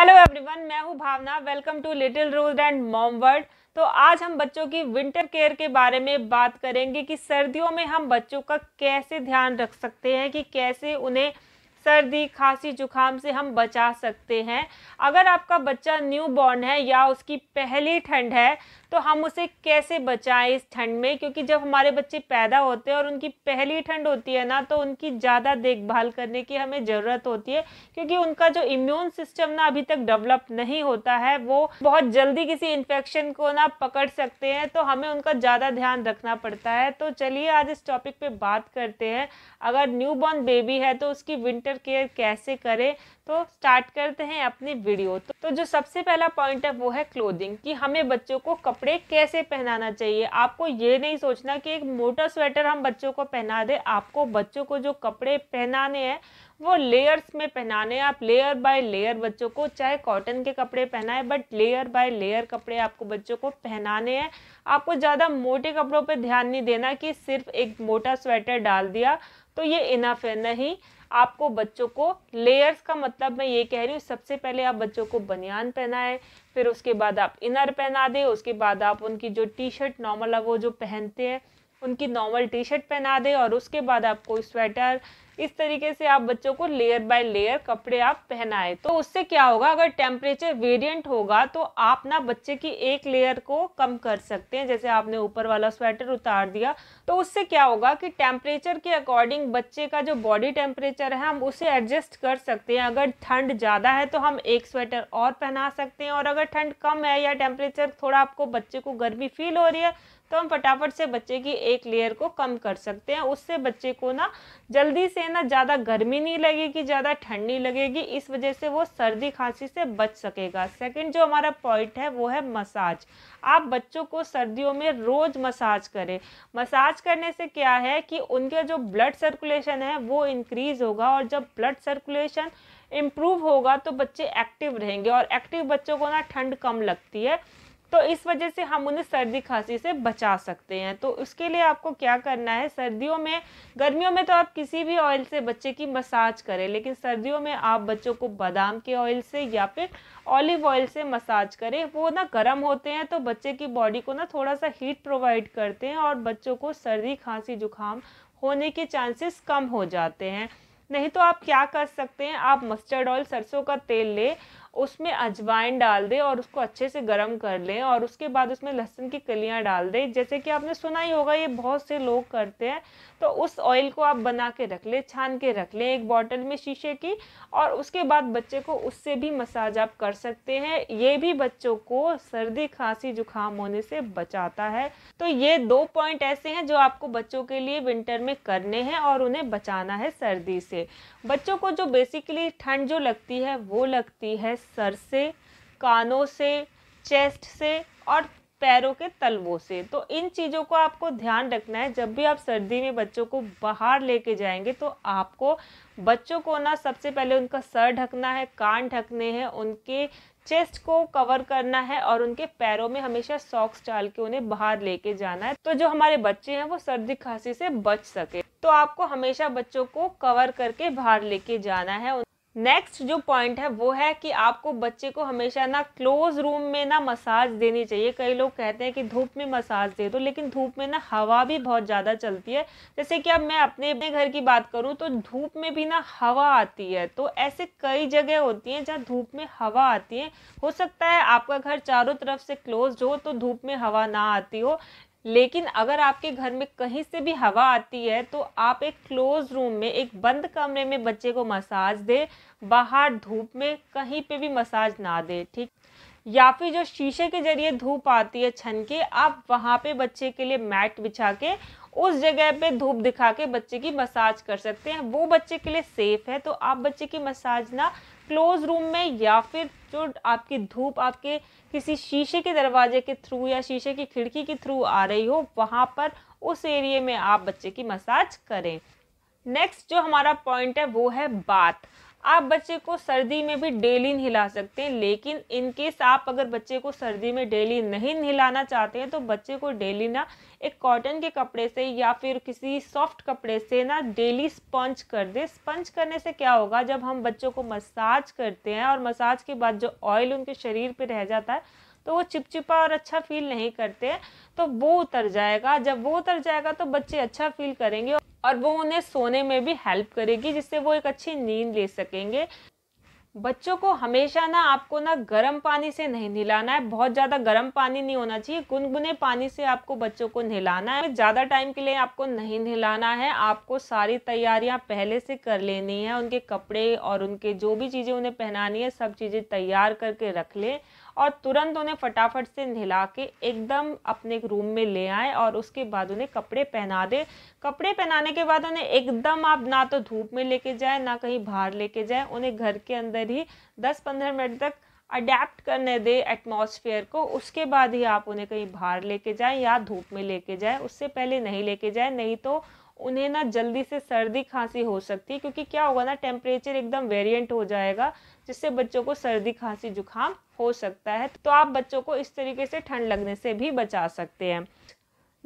hello everyone मैं हूं Bhavana welcome to little रूल एंड मॉम वर्ड तो आज हम बच्चों की विंटर केयर के बारे में बात करेंगे कि सर्दियों में हम बच्चों का कैसे ध्यान रख सकते हैं कि कैसे उन्हें सर्दी खांसी जुकाम से हम बचा सकते हैं अगर आपका बच्चा न्यू बॉर्न है या उसकी पहली ठंड है तो हम उसे कैसे बचाएं इस ठंड में क्योंकि जब हमारे बच्चे पैदा होते हैं और उनकी पहली ठंड होती है ना तो उनकी ज़्यादा देखभाल करने की हमें ज़रूरत होती है क्योंकि उनका जो इम्यून सिस्टम ना अभी तक डेवलप नहीं होता है वो बहुत जल्दी किसी इन्फेक्शन को ना पकड़ सकते हैं तो हमें उनका ज़्यादा ध्यान रखना पड़ता है तो चलिए आज इस टॉपिक पर बात करते हैं अगर न्यू बॉर्न बेबी है तो उसकी विंटर केयर कैसे करें तो स्टार्ट करते हैं अपनी वीडियो तो, तो जो सबसे पहला पॉइंट है वो है क्लोदिंग कि हमें बच्चों को कपड़े कैसे पहनाना चाहिए आपको ये नहीं सोचना कि एक मोटा स्वेटर हम बच्चों को पहना दें आपको बच्चों को जो कपड़े पहनाने हैं वो लेयर्स में पहनाने हैं आप लेयर बाय लेयर बच्चों को चाहे कॉटन के कपड़े पहनाए बट लेयर बाय लेयर कपड़े आपको बच्चों को पहनाने हैं आपको ज़्यादा मोटे कपड़ों पर ध्यान नहीं देना कि सिर्फ एक मोटा स्वेटर डाल दिया तो ये इनफ है नहीं आपको बच्चों को लेयर्स का मतलब मैं ये कह रही हूँ सबसे पहले आप बच्चों को बनियान पहनाएं फिर उसके बाद आप इनर पहना दें उसके बाद आप उनकी जो टी शर्ट नॉर्मल है वो जो पहनते हैं उनकी नॉर्मल टी शर्ट पहना दें और उसके बाद आप कोई स्वेटर इस तरीके से आप बच्चों को लेयर बाय लेयर कपड़े आप पहनाए तो उससे क्या होगा अगर टेम्परेचर वेरिएंट होगा तो आप ना बच्चे की एक लेयर को कम कर सकते हैं जैसे आपने ऊपर वाला स्वेटर उतार दिया तो उससे क्या होगा कि टेम्परेचर के अकॉर्डिंग बच्चे का जो बॉडी टेम्परेचर है हम उसे एडजस्ट कर सकते हैं अगर ठंड ज़्यादा है तो हम एक स्वेटर और पहना सकते हैं और अगर ठंड कम है या टेम्परेचर थोड़ा आपको बच्चे को गर्मी फील हो रही है तो हम फटाफट से बच्चे की एक लेयर को कम कर सकते हैं उससे बच्चे को ना जल्दी से ना ज़्यादा गर्मी नहीं लगेगी ज़्यादा ठंड नहीं लगेगी इस वजह से वो सर्दी खांसी से बच सकेगा सेकंड जो हमारा पॉइंट है वो है मसाज आप बच्चों को सर्दियों में रोज़ मसाज करें मसाज करने से क्या है कि उनका जो ब्लड सर्कुलेशन है वो इंक्रीज़ होगा और जब ब्लड सर्कुलेशन इम्प्रूव होगा तो बच्चे एक्टिव रहेंगे और एक्टिव बच्चों को ना ठंड कम लगती है तो इस वजह से हम उन्हें सर्दी खांसी से बचा सकते हैं तो उसके लिए आपको क्या करना है सर्दियों में गर्मियों में तो आप किसी भी ऑयल से बच्चे की मसाज करें लेकिन सर्दियों में आप बच्चों को बादाम के ऑयल से या फिर ऑलिव ऑयल से मसाज करें वो ना गर्म होते हैं तो बच्चे की बॉडी को ना थोड़ा सा हीट प्रोवाइड करते हैं और बच्चों को सर्दी खांसी जुकाम होने के चांसेस कम हो जाते हैं नहीं तो आप क्या कर सकते हैं आप मस्टर्ड ऑयल सरसों का तेल ले उसमें अजवाइन डाल दें और उसको अच्छे से गर्म कर लें और उसके बाद उसमें लहसुन की कलियाँ डाल दें जैसे कि आपने सुना ही होगा ये बहुत से लोग करते हैं तो उस ऑयल को आप बना के रख लें छान के रख लें एक बॉटल में शीशे की और उसके बाद बच्चे को उससे भी मसाज आप कर सकते हैं ये भी बच्चों को सर्दी खांसी जुकाम होने से बचाता है तो ये दो पॉइंट ऐसे हैं जो आपको बच्चों के लिए विंटर में करने हैं और उन्हें बचाना है सर्दी से बच्चों को जो बेसिकली ठंड जो लगती है वो लगती है सर से कानों से चेस्ट से और पैरों के तलवों से तो इन चीज़ों को आपको ध्यान रखना है जब भी आप सर्दी में बच्चों को बाहर लेके जाएंगे तो आपको बच्चों को ना सबसे पहले उनका सर ढकना है कान ढकने हैं उनके चेस्ट को कवर करना है और उनके पैरों में हमेशा सॉक्स डाल के उन्हें बाहर लेके जाना है तो जो हमारे बच्चे हैं वो सर्दी खांसी से बच सके तो आपको हमेशा बच्चों को कवर करके बाहर लेके जाना है नेक्स्ट जो पॉइंट है वो है कि आपको बच्चे को हमेशा ना क्लोज रूम में ना मसाज देनी चाहिए कई लोग कहते हैं कि धूप में मसाज दे दो लेकिन धूप में ना हवा भी बहुत ज़्यादा चलती है जैसे कि अब मैं अपने अपने घर की बात करूँ तो धूप में भी ना हवा आती है तो ऐसे कई जगह होती हैं जहाँ धूप में हवा आती है हो सकता है आपका घर चारों तरफ से क्लोज हो तो धूप में हवा ना आती हो लेकिन अगर आपके घर में कहीं से भी हवा आती है तो आप एक क्लोज रूम में एक बंद कमरे में बच्चे को मसाज दे बाहर धूप में कहीं पे भी मसाज ना दे ठीक या फिर जो शीशे के जरिए धूप आती है छन के आप वहाँ पे बच्चे के लिए मैट बिछा के उस जगह पे धूप दिखा के बच्चे की मसाज कर सकते हैं वो बच्चे के लिए सेफ है तो आप बच्चे की मसाज ना क्लोज रूम में या फिर जो आपकी धूप आपके किसी शीशे के दरवाजे के थ्रू या शीशे की खिड़की के थ्रू आ रही हो वहाँ पर उस एरिए में आप बच्चे की मसाज करें नेक्स्ट जो हमारा पॉइंट है वो है बात आप बच्चे को सर्दी में भी डेली नहला सकते हैं लेकिन इनकेस आप अगर बच्चे को सर्दी में डेली नहीं नहलाना चाहते हैं तो बच्चे को डेली ना एक कॉटन के कपड़े से या फिर किसी सॉफ्ट कपड़े से ना डेली स्पंज कर दे स्पंज करने से क्या होगा जब हम बच्चों को मसाज करते हैं और मसाज के बाद जो ऑयल उनके शरीर पर रह जाता है तो वो चिपचिपा और अच्छा फील नहीं करते तो वो उतर जाएगा जब वो उतर जाएगा तो बच्चे अच्छा फील करेंगे और वो उन्हें सोने में भी हेल्प करेगी जिससे वो एक अच्छी नींद ले सकेंगे बच्चों को हमेशा ना आपको ना गर्म पानी से नहीं नहलाना है बहुत ज़्यादा गर्म पानी नहीं होना चाहिए गुनगुने पानी से आपको बच्चों को नहलाना है ज़्यादा टाइम के लिए आपको नहीं नहलाना है आपको सारी तैयारियां पहले से कर लेनी है उनके कपड़े और उनके जो भी चीज़ें उन्हें पहनानी है सब चीज़ें तैयार करके रख लें और तुरंत उन्हें फटाफट से नहला के एकदम अपने रूम में ले आए और उसके बाद उन्हें कपड़े पहना दे कपड़े पहनाने के बाद उन्हें एकदम आप ना तो धूप में लेके जाए ना कहीं बाहर लेके जाए उन्हें घर के अंदर ही दस पंद्रह मिनट तक अडेप्ट करने दे एटमॉस्फेयर को उसके बाद ही आप उन्हें कहीं बाहर लेके जाए या धूप में लेके जाए उससे पहले नहीं लेके जाए नहीं तो उन्हें ना जल्दी से सर्दी खांसी हो सकती है क्योंकि क्या होगा ना टेम्परेचर एकदम वेरिएंट हो जाएगा जिससे बच्चों को सर्दी खांसी जुकाम हो सकता है तो आप बच्चों को इस तरीके से ठंड लगने से भी बचा सकते हैं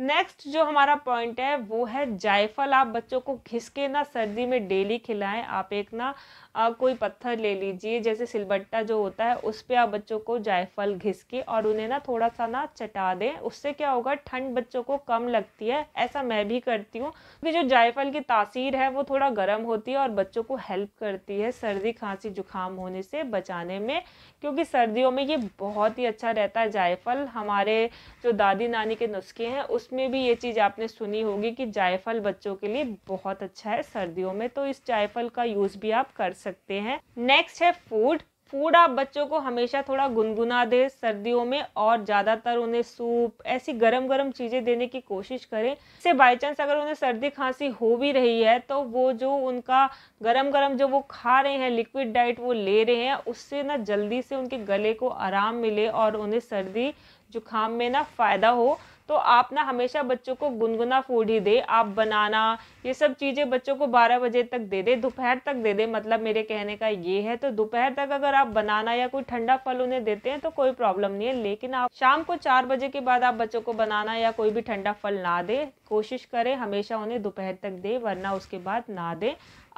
नेक्स्ट जो हमारा पॉइंट है वो है जायफल आप बच्चों को घिस के ना सर्दी में डेली खिलाएं आप एक ना आ, कोई पत्थर ले लीजिए जैसे सिलबट्टा जो होता है उस पर आप बच्चों को जायफल घिस के और उन्हें ना थोड़ा सा ना चटा दें उससे क्या होगा ठंड बच्चों को कम लगती है ऐसा मैं भी करती हूँ क्योंकि जो जायफल की तासीर है वो थोड़ा गर्म होती है और बच्चों को हेल्प करती है सर्दी खांसी जुकाम होने से बचाने में क्योंकि सर्दियों में ये बहुत ही अच्छा रहता है जायफल हमारे जो दादी नानी के नुस्खे हैं उस उसमें भी ये चीज़ आपने सुनी होगी कि जायफल बच्चों के लिए बहुत अच्छा है सर्दियों में तो इस जायफल का यूज़ भी आप कर सकते हैं नेक्स्ट है फूड फूड आप बच्चों को हमेशा थोड़ा गुनगुना दें सर्दियों में और ज़्यादातर उन्हें सूप ऐसी गरम गरम चीज़ें देने की कोशिश करें इससे बाई चांस अगर उन्हें सर्दी खांसी हो भी रही है तो वो जो उनका गरम गरम जो वो खा रहे हैं लिक्विड डाइट वो ले रहे हैं उससे ना जल्दी से उनके गले को आराम मिले और उन्हें सर्दी जुकाम में ना फ़ायदा हो तो आप ना हमेशा बच्चों को गुनगुना फूड ही दे आप बनाना ये सब चीज़ें बच्चों को बारह बजे तक दे दे दोपहर तक दे दे मतलब मेरे कहने का ये है तो दोपहर तक अगर आप बनाना या कोई ठंडा फल उन्हें देते हैं तो कोई प्रॉब्लम नहीं है लेकिन आप शाम को चार बजे के बाद आप बच्चों को बनाना या कोई भी ठंडा फल ना दे कोशिश करें हमेशा उन्हें दोपहर तक दें वरना उसके बाद ना दें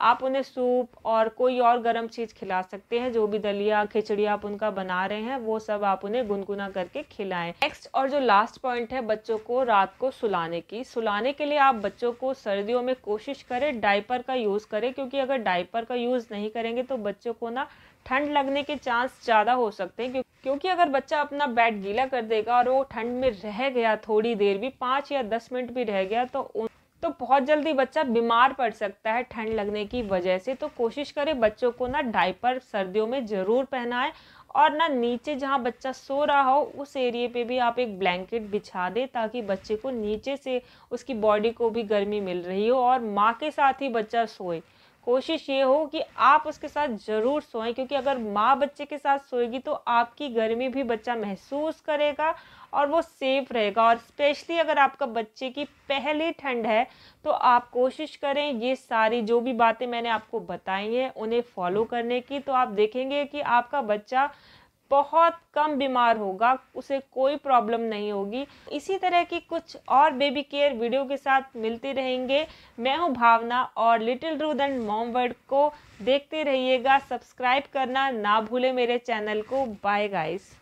आप उन्हें सूप और कोई और गर्म चीज़ खिला सकते हैं जो भी दलिया खिचड़ी आप उनका बना रहे हैं वो सब आप उन्हें गुनगुना करके खिलाएं नेक्स्ट और जो लास्ट पॉइंट है बच्चों को रात को सुलाने की सुलाने के लिए आप बच्चों को सर्दियों में कोशिश करें डाइपर का यूज़ करें क्योंकि अगर डाइपर का यूज़ नहीं करेंगे तो बच्चों को ना ठंड लगने के चांस ज़्यादा हो सकते हैं क्योंकि अगर बच्चा अपना बैट गीला कर देगा और वो ठंड में रह गया थोड़ी देर भी पाँच या दस मिनट भी रह रह गया तो उन तो बहुत जल्दी बच्चा बीमार पड़ सकता है ठंड लगने की वजह से तो कोशिश करें बच्चों को ना डाइपर सर्दियों में ज़रूर पहनाएं और ना नीचे जहां बच्चा सो रहा हो उस एरिए पे भी आप एक ब्लैंकेट बिछा दें ताकि बच्चे को नीचे से उसकी बॉडी को भी गर्मी मिल रही हो और माँ के साथ ही बच्चा सोए कोशिश ये हो कि आप उसके साथ ज़रूर सोएं क्योंकि अगर माँ बच्चे के साथ सोएगी तो आपकी गर्मी भी बच्चा महसूस करेगा और वो सेफ रहेगा और स्पेशली अगर आपका बच्चे की पहली ठंड है तो आप कोशिश करें ये सारी जो भी बातें मैंने आपको बताई हैं उन्हें फॉलो करने की तो आप देखेंगे कि आपका बच्चा बहुत कम बीमार होगा उसे कोई प्रॉब्लम नहीं होगी इसी तरह की कुछ और बेबी केयर वीडियो के साथ मिलते रहेंगे मैं हूँ भावना और little Rudh and mom world को देखते रहिएगा सब्सक्राइब करना ना भूले मेरे चैनल को बाय गाइस